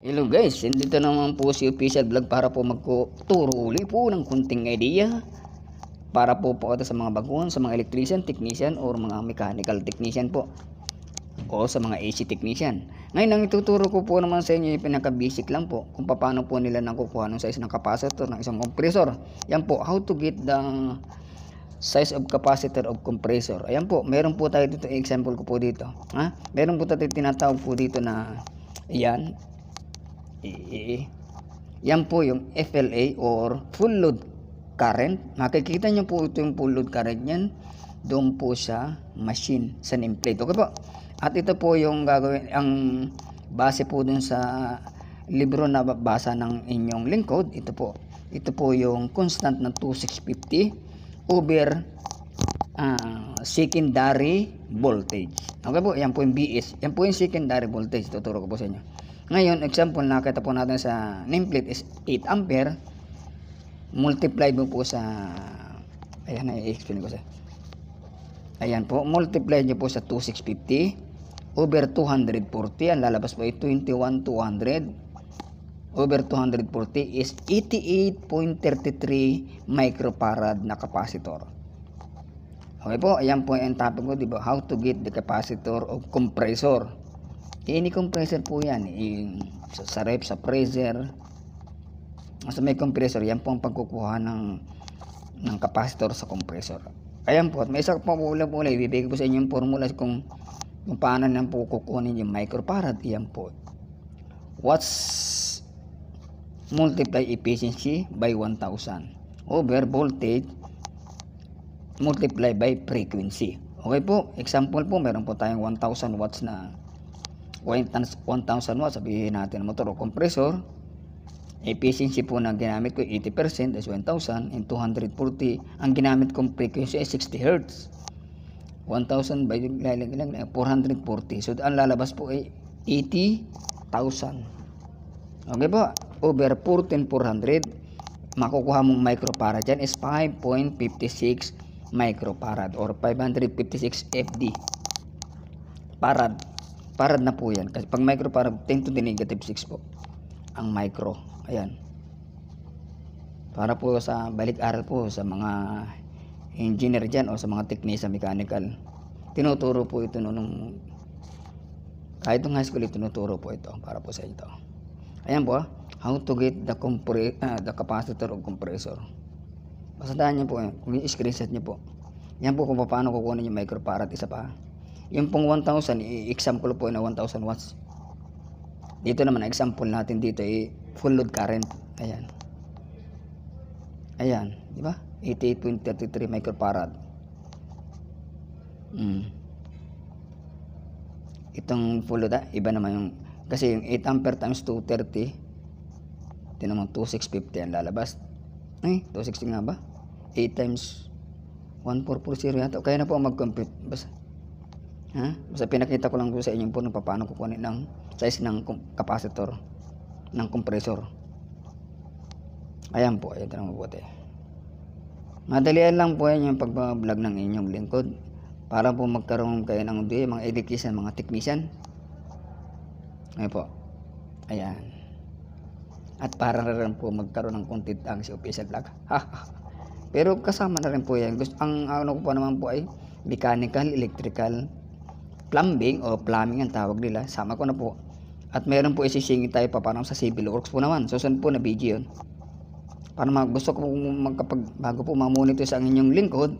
Hello guys, nandito naman po si official vlog para po magturo uli po ng kunting idea para po po ito sa mga baguhan, sa mga electrician, technician or mga mechanical technician po o sa mga AC technician. Ngayon ang ituturo ko po naman sa inyo yung pinaka basic lang po kung paano po nila nakukuha ng size ng capacitor ng isang compressor. Yan po, how to get the size of capacitor of compressor. Ayan po, meron po tayo dito example ko po dito. Ha? Meron po tayo tinatawag po dito na yan, yan po yung FLA or full load current. Makikita nyo po ito yung full load current yan doon po sa machine, sa nameplate. Okay po. At ito po yung gagawin, ang base po dun sa libro na babasa ng inyong lingkod. Ito po. Ito po yung constant na 2650 over uh, secondary voltage. Okay po, yan po yung BS. Yan po yung secondary voltage. Tuturo ko po sa inyo. Ngayon, example, nakita po natin sa nameplate is 8 ampere. Multiply mo po sa... Ayan, i-explain ko sa... Ayan po, multiply nyo po sa 2650 over 240. Ang lalabas po ay 21,200 over 240 is 88.33 microfarad na capacitor. Okay po, ayan po ang topic ko, di ba? How to get the capacitor of compressor Ini compressor po yan. Eh. sa, sa sa freezer. Sa may compressor, yan po ang pagkukuha ng, ng capacitor sa compressor. Ayan po, may isa pa po ulit ulit. Ibibigay ko sa inyo yung formula kung, kung paano nang po kukunin yung microfarad. Yan po. Watts multiply efficiency by 1000 over voltage multiply by frequency. Okay po, example po, meron po tayong 1000 watts na 1,000 watt sabihin natin ng motor o compressor efficiency po ng ginamit ko 80% is 1,000 and 240 ang ginamit kong frequency is 60 Hz 1,000 by 440 so ang lalabas po ay 80,000 okay po over 14,400 makukuha mong microfarad dyan is 5.56 microfarad or 556 FD farad Parad na po yan. Kasi pag micro farad, 10 to the negative 6 po. Ang micro. Ayan. Para po sa balik-aral po sa mga engineer dyan o sa mga technician sa mechanical. Tinuturo po ito noong nung kahit ng high school tinuturo po ito para po sa ito. Ayan po, ah. how to get the, compre uh, the capacitor or compressor. Basta Pasadaan niyo po, eh. kung i-screenshot niyo po. Ayan po kung paano kukunin yung microfarad isa pa. Yung pong 1,000, i-example po na 1,000 watts. Dito naman, example natin dito, ay eh, full load current. Ayan. Ayan, di ba? 88.33 microfarad. Mm. Itong full load, ah, iba naman yung, kasi yung 8 ampere times 230, ito naman 2650 ang lalabas. Ay, eh, 260 nga ba? 8 times 1440 yata. Kaya na po mag-compute. Basta Ha? Basta pinakita ko lang po sa inyo po ng paano kukunin ng size ng capacitor ng compressor. Ayan po, ayan lang mabuti. Madalian lang po yan yung pagbablog ng inyong lingkod para po magkaroon kayo ng idea, mga education, mga technician. Ayan po. Ayan. At para na rin po magkaroon ng content ang si official vlog. Pero kasama na rin po yan. Gusto, Ang ano ko po naman po ay mechanical, electrical, plumbing o plumbing ang tawag nila. Sama ko na po. At meron po isisingin tayo pa parang sa civil works po naman. So, saan po na video yun? Para mag, gusto ko magkapag, bago po mamonitor sa inyong lingkod,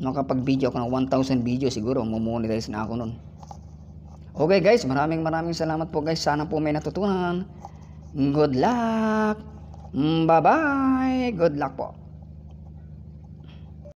makapag video ako ng 1,000 video siguro, mamonetize na ako nun. Okay guys, maraming maraming salamat po guys. Sana po may natutunan. Good luck! Mm, bye-bye! Good luck po!